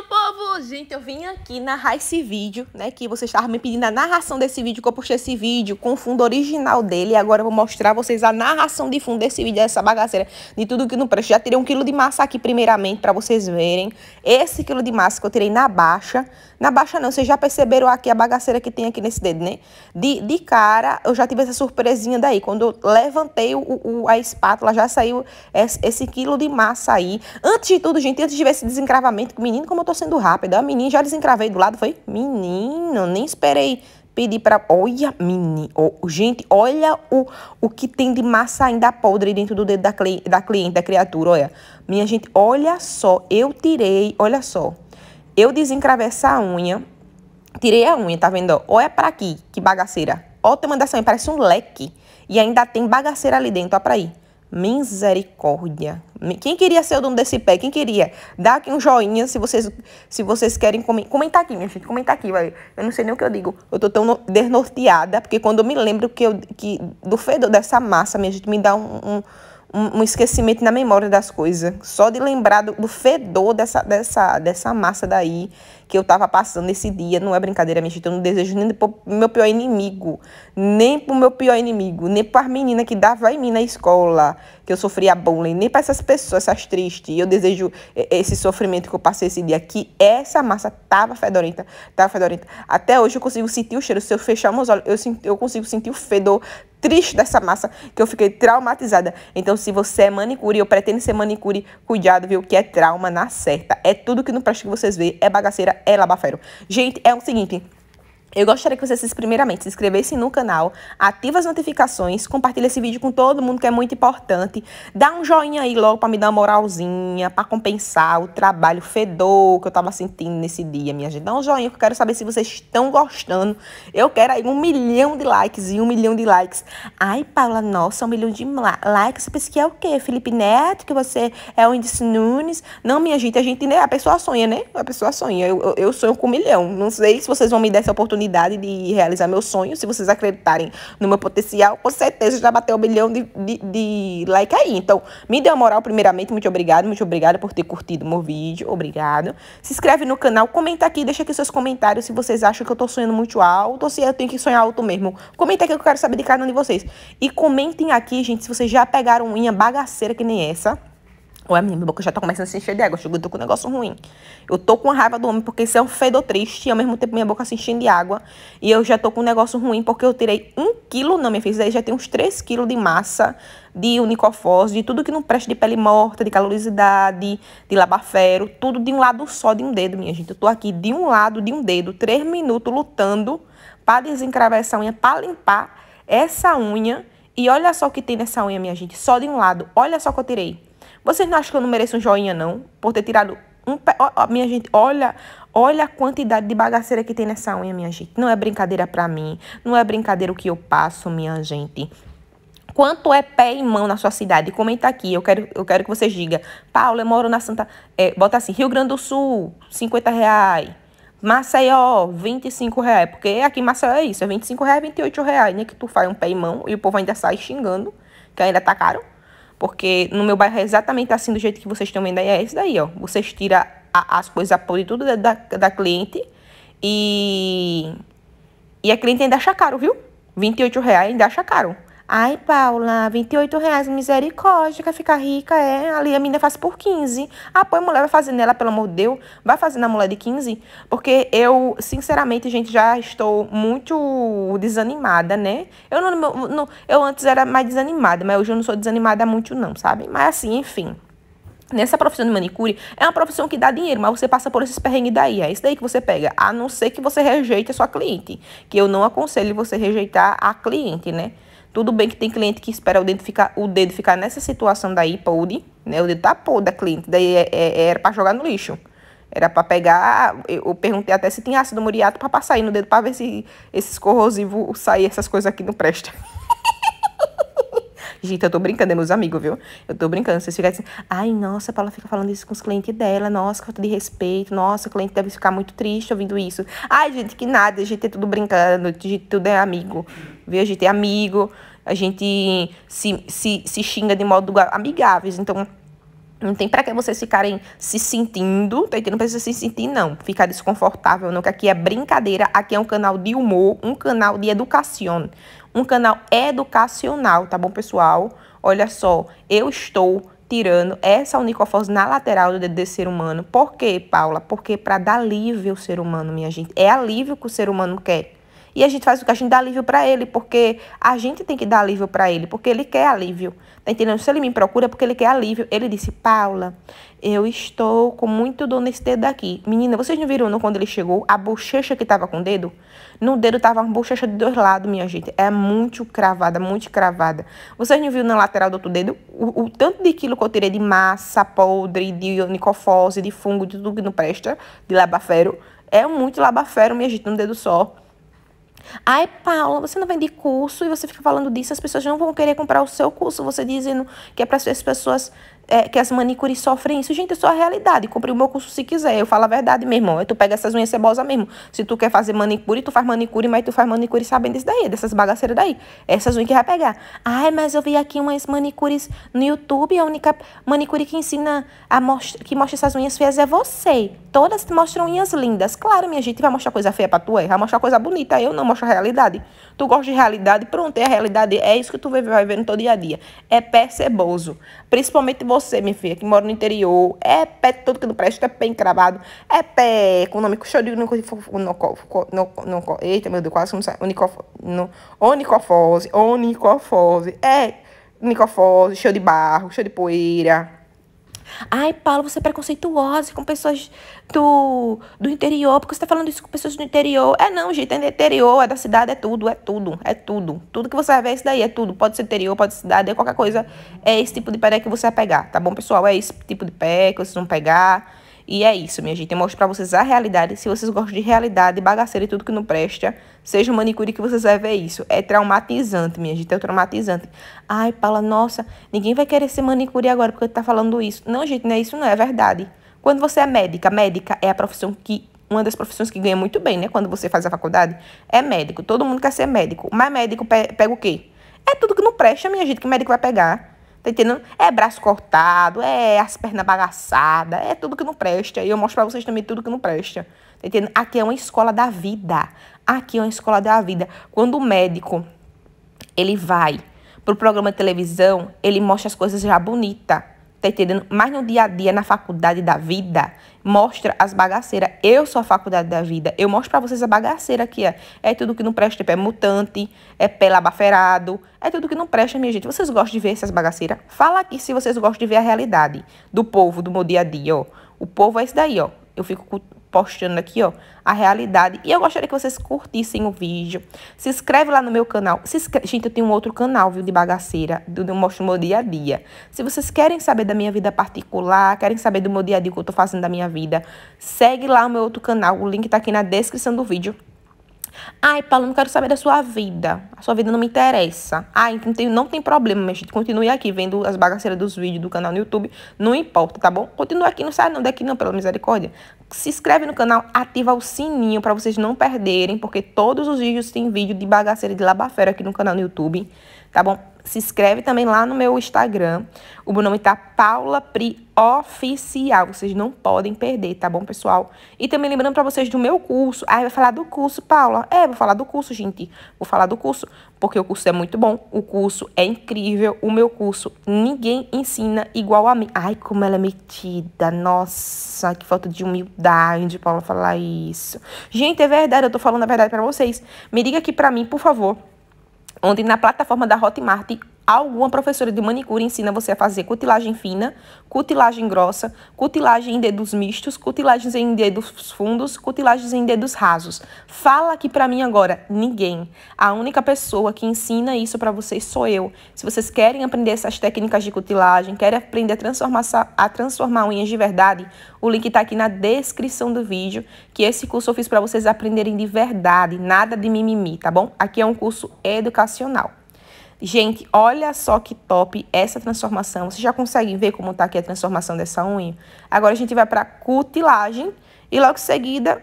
Singapore gente, eu vim aqui narrar esse vídeo, né? Que vocês estavam me pedindo a narração desse vídeo, que eu postei esse vídeo com o fundo original dele. E agora eu vou mostrar a vocês a narração de fundo desse vídeo, dessa bagaceira, de tudo que não presta. Já tirei um quilo de massa aqui, primeiramente, pra vocês verem. Esse quilo de massa que eu tirei na baixa. Na baixa não, vocês já perceberam aqui a bagaceira que tem aqui nesse dedo, né? De, de cara, eu já tive essa surpresinha daí. Quando eu levantei o, o a espátula, já saiu esse, esse quilo de massa aí. Antes de tudo, gente, antes de ver esse desencravamento, menino, como eu tô sendo rápido da menina já desencravei do lado, foi? Menino, nem esperei pedir para... Olha, menino. Oh, gente, olha o, o que tem de massa ainda podre dentro do dedo da, cli... da cliente, da criatura, olha. Minha gente, olha só. Eu tirei, olha só. Eu desencravei essa unha. Tirei a unha, tá vendo? Olha é pra aqui, que bagaceira. Olha o tamanho dessa unha, parece um leque. E ainda tem bagaceira ali dentro, olha pra aí. Misericórdia. Quem queria ser o dono desse pé? Quem queria? Dá aqui um joinha se vocês, se vocês querem comentar. Comentar aqui, minha gente. Comentar aqui, vai. Eu não sei nem o que eu digo. Eu tô tão desnorteada, porque quando eu me lembro que eu, que, do fedor dessa massa, minha gente, me dá um, um, um esquecimento na memória das coisas. Só de lembrar do, do fedor dessa, dessa, dessa massa daí que eu estava passando nesse dia. Não é brincadeira, minha gente. Eu não desejo nem pro meu pior inimigo, nem pro meu pior inimigo, nem para as meninas que dava em mim na escola, que eu sofria bullying, nem para essas pessoas, essas tristes. Eu desejo esse sofrimento que eu passei esse dia aqui. Essa massa tava fedorenta, tava fedorenta. Até hoje eu consigo sentir o cheiro. Se eu fechar meus olhos, eu, eu consigo sentir o fedor triste dessa massa que eu fiquei traumatizada. Então, se você é manicure, eu pretendo ser manicure, cuidado, viu? Que é trauma na certa. É tudo que não presta que vocês veem, é bagaceira, é Labafero. Gente, é o seguinte. Eu gostaria que vocês, primeiramente, se inscrevessem no canal, ativem as notificações, compartilhem esse vídeo com todo mundo, que é muito importante. Dá um joinha aí logo para me dar uma moralzinha, para compensar o trabalho fedor que eu estava sentindo nesse dia, minha gente. Dá um joinha, que eu quero saber se vocês estão gostando. Eu quero aí um milhão de likes e um milhão de likes. Ai, Paula, nossa, um milhão de likes. Você pensa que é o quê? Felipe Neto, que você é o Índice Nunes? Não, minha gente, a gente, né? A pessoa sonha, né? A pessoa sonha. Eu, eu, eu sonho com um milhão. Não sei se vocês vão me dar essa oportunidade oportunidade de realizar meu sonho. Se vocês acreditarem no meu potencial, com certeza já bateu um bilhão de, de, de like aí. Então, me dê uma moral primeiramente. Muito obrigado, muito obrigado por ter curtido meu vídeo. Obrigado. Se inscreve no canal, comenta aqui, deixa aqui seus comentários se vocês acham que eu tô sonhando muito alto ou se eu tenho que sonhar alto mesmo. Comenta aqui que eu quero saber de cada um de vocês. E comentem aqui, gente, se vocês já pegaram unha bagaceira que nem essa Ué, minha boca já tá começando a se encher de água. Chegou, eu tô com um negócio ruim. Eu tô com raiva do homem porque isso é um fedor triste. E ao mesmo tempo minha boca se enchendo de água. E eu já tô com um negócio ruim porque eu tirei um quilo. Não, minha filha, isso aí já tem uns 3 quilos de massa, de unicofose, de tudo que não presta de pele morta, de calorosidade, de labafero. Tudo de um lado só, de um dedo, minha gente. Eu tô aqui de um lado, de um dedo, 3 minutos lutando pra desencravar essa unha, pra limpar essa unha. E olha só o que tem nessa unha, minha gente. Só de um lado. Olha só o que eu tirei. Vocês não acham que eu não mereço um joinha, não? Por ter tirado um pé. minha gente, olha, olha a quantidade de bagaceira que tem nessa unha, minha gente. Não é brincadeira pra mim. Não é brincadeira o que eu passo, minha gente. Quanto é pé e mão na sua cidade? Comenta aqui, eu quero, eu quero que vocês digam. Paula, eu moro na Santa... É, bota assim, Rio Grande do Sul, 50 reais. Maceió, 25 reais. Porque aqui em Maceió é isso, é 25 reais, 28 reais, né? Que tu faz um pé e mão e o povo ainda sai xingando, que ainda tá caro. Porque no meu bairro é exatamente assim, do jeito que vocês estão vendo aí, é isso daí, ó. Vocês tiram a, as coisas, apoio tudo da, da, da cliente e... E a cliente ainda acha caro, viu? R$28,00 ainda acha caro. Ai, Paula, 28 reais, misericórdia, quer ficar rica, é. Ali a menina faz por 15. Ah, pô, a mulher vai fazer nela, pelo amor de Deus. Vai fazer na mulher de 15? Porque eu, sinceramente, gente, já estou muito desanimada, né? Eu, não, não eu antes era mais desanimada, mas hoje eu não sou desanimada muito, não, sabe? Mas assim, enfim. Nessa profissão de manicure, é uma profissão que dá dinheiro, mas você passa por esses perrengues daí. É isso daí que você pega. A não ser que você rejeite a sua cliente. Que eu não aconselho você rejeitar a cliente, né? Tudo bem que tem cliente que espera o dedo ficar, o dedo ficar nessa situação daí, pode, né? O dedo tá podre da cliente. Daí é, é, é era para jogar no lixo. Era para pegar. Eu perguntei até se tinha ácido muriato para passar aí no dedo para ver se esses corrosivos saem essas coisas aqui não presta. Gente, eu tô brincando, é meus amigos, viu? Eu tô brincando. Vocês ficam assim, ai, nossa, a Paula fica falando isso com os clientes dela, nossa, falta de respeito, nossa, o cliente deve ficar muito triste ouvindo isso. Ai, gente, que nada, a gente é tudo brincando, a gente tudo é amigo, viu? A gente é amigo, a gente se, se, se xinga de modo amigáveis, então não tem para que vocês ficarem se sentindo, tá entendendo? Não precisa se sentir, não. Ficar desconfortável, não, que aqui é brincadeira. Aqui é um canal de humor, um canal de educação. Um canal educacional, tá bom, pessoal? Olha só, eu estou tirando essa unicofose na lateral do dedo desse ser humano. Por quê, Paula? Porque para dar alívio ao ser humano, minha gente. É alívio que o ser humano quer. E a gente faz o que a gente dá alívio para ele, porque a gente tem que dar alívio para ele, porque ele quer alívio. Tá entendendo? Se ele me procura é porque ele quer alívio, ele disse: "Paula, eu estou com muito dor nesse dedo aqui. Menina, vocês não viram não, quando ele chegou a bochecha que tava com o dedo? No dedo tava uma bochecha de dois lados, minha gente. É muito cravada, muito cravada. Vocês não viram na lateral do outro dedo o, o tanto de quilo que eu tirei de massa podre, de nicofose, de fungo, de tudo que não presta, de labafero. É muito labafero, minha gente, no dedo só. Ai, Paula, você não vende curso e você fica falando disso, as pessoas não vão querer comprar o seu curso. Você dizendo que é para as pessoas é, que as manicures sofrem isso. Gente, isso é a realidade. Comprei o meu curso se quiser. Eu falo a verdade, meu irmão. Tu pega essas unhas cebosa mesmo. Se tu quer fazer manicure, tu faz manicure, mas tu faz manicure sabendo disso daí, dessas bagaceiras daí. Essas unhas que vai pegar. Ai, mas eu vi aqui umas manicures no YouTube. A única manicure que ensina, a mostra, que mostra essas unhas feias é você. Todas mostram unhas lindas. Claro, minha gente, vai mostrar coisa feia pra tu, aí é. Vai mostrar coisa bonita. Eu não mostro a realidade. Tu gosta de realidade, pronto, é a realidade. É isso que tu vai ver no teu dia a dia. É perceboso. Principalmente você você, minha filha, que mora no interior, é pé todo que não presta, é pé encravado, é pé econômico, xorico, eita, meu Deus, quase não sai, onicofose, onicofose, onicofose, é, onicofose, cheio de barro, cheio de poeira, Ai, Paulo, você é preconceituosa com pessoas do, do interior, porque você está falando isso com pessoas do interior. É não, gente, é do interior, é da cidade, é tudo, é tudo, é tudo. Tudo que você vai ver é isso daí, é tudo. Pode ser interior, pode ser cidade, é qualquer coisa. É esse tipo de pé que você vai pegar, tá bom, pessoal? É esse tipo de pé que vocês vão pegar. E é isso, minha gente. Eu mostro pra vocês a realidade. Se vocês gostam de realidade, bagaceira e tudo que não presta, seja o manicure que vocês vai ver isso. É traumatizante, minha gente. É traumatizante. Ai, Paula, nossa, ninguém vai querer ser manicure agora porque tá falando isso. Não, gente, não é isso, não. É verdade. Quando você é médica, médica é a profissão que uma das profissões que ganha muito bem, né? Quando você faz a faculdade, é médico. Todo mundo quer ser médico. Mas médico pega o quê? É tudo que não presta, minha gente, que médico vai pegar. Tá entendendo? É braço cortado, é as pernas bagaçadas, é tudo que não presta. E eu mostro pra vocês também tudo que não presta. Tá entendendo? Aqui é uma escola da vida. Aqui é uma escola da vida. Quando o médico, ele vai pro programa de televisão, ele mostra as coisas já bonitas tá entendendo? Mas no dia a dia, na faculdade da vida, mostra as bagaceiras. Eu sou a faculdade da vida. Eu mostro para vocês a bagaceira aqui, ó. É. é tudo que não presta, tipo, é mutante, é pela abaferado, é tudo que não presta, minha gente. Vocês gostam de ver essas bagaceiras? Fala aqui se vocês gostam de ver a realidade do povo, do meu dia a dia, ó. O povo é esse daí, ó. Eu fico postando aqui, ó, a realidade. E eu gostaria que vocês curtissem o vídeo. Se inscreve lá no meu canal. Se inscreve... Gente, eu tenho um outro canal, viu, de bagaceira, do, eu mostro meu dia a dia. Se vocês querem saber da minha vida particular, querem saber do meu dia a dia, que eu tô fazendo da minha vida, segue lá o meu outro canal. O link tá aqui na descrição do vídeo. Ai, Paulo, não quero saber da sua vida. A sua vida não me interessa. Ai, não tem, não tem problema, minha Continue aqui vendo as bagaceiras dos vídeos do canal no YouTube. Não importa, tá bom? Continue aqui, não sai não daqui não, pela misericórdia. Se inscreve no canal, ativa o sininho para vocês não perderem, porque todos os vídeos tem vídeo de bagaceira de labafera aqui no canal no YouTube tá bom? Se inscreve também lá no meu Instagram. O meu nome tá Paula Pri Oficial. Vocês não podem perder, tá bom, pessoal? E também lembrando para vocês do meu curso. Ah, vai falar do curso, Paula. É, vou falar do curso, gente. Vou falar do curso, porque o curso é muito bom. O curso é incrível. O meu curso, ninguém ensina igual a mim. Ai, como ela é metida. Nossa, que falta de humildade, Paula, falar isso. Gente, é verdade. Eu tô falando a verdade para vocês. Me liga aqui para mim, por favor onde na plataforma da Hotmart alguma professora de manicure ensina você a fazer cutilagem fina, cutilagem grossa, cutilagem em dedos mistos, cutilagens em dedos fundos, cutilagens em dedos rasos. Fala aqui para mim agora, ninguém. A única pessoa que ensina isso para vocês sou eu. Se vocês querem aprender essas técnicas de cutilagem, querem aprender a transformar, a transformar unhas de verdade, o link está aqui na descrição do vídeo, que esse curso eu fiz para vocês aprenderem de verdade, nada de mimimi, tá bom? Aqui é um curso educacional. Gente, olha só que top essa transformação. Vocês já conseguem ver como tá aqui a transformação dessa unha? Agora a gente vai pra cutilagem e logo em seguida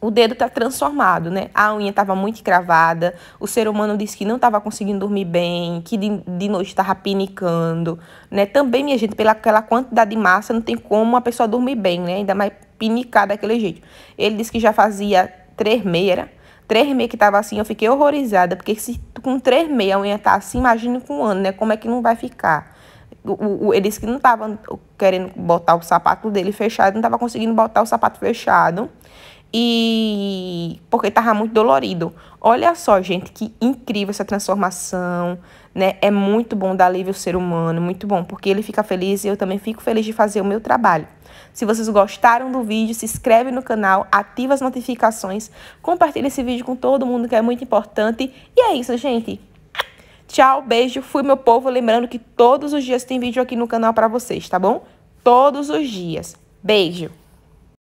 o dedo tá transformado, né? A unha tava muito cravada, o ser humano disse que não tava conseguindo dormir bem, que de, de noite tava pinicando, né? Também, minha gente, pela aquela quantidade de massa, não tem como uma pessoa dormir bem, né? Ainda mais pinicar daquele jeito. Ele disse que já fazia três meias, 3,6 que tava assim, eu fiquei horrorizada, porque se com 3,6 a unha tá assim, imagina com um ano, né? Como é que não vai ficar? O, o, eles que não estavam querendo botar o sapato dele fechado, não tava conseguindo botar o sapato fechado e porque estava muito dolorido. Olha só, gente, que incrível essa transformação, né? É muito bom dar alívio ao ser humano, muito bom, porque ele fica feliz e eu também fico feliz de fazer o meu trabalho. Se vocês gostaram do vídeo, se inscreve no canal, ativa as notificações, compartilha esse vídeo com todo mundo que é muito importante. E é isso, gente. Tchau, beijo, fui meu povo, lembrando que todos os dias tem vídeo aqui no canal para vocês, tá bom? Todos os dias. Beijo.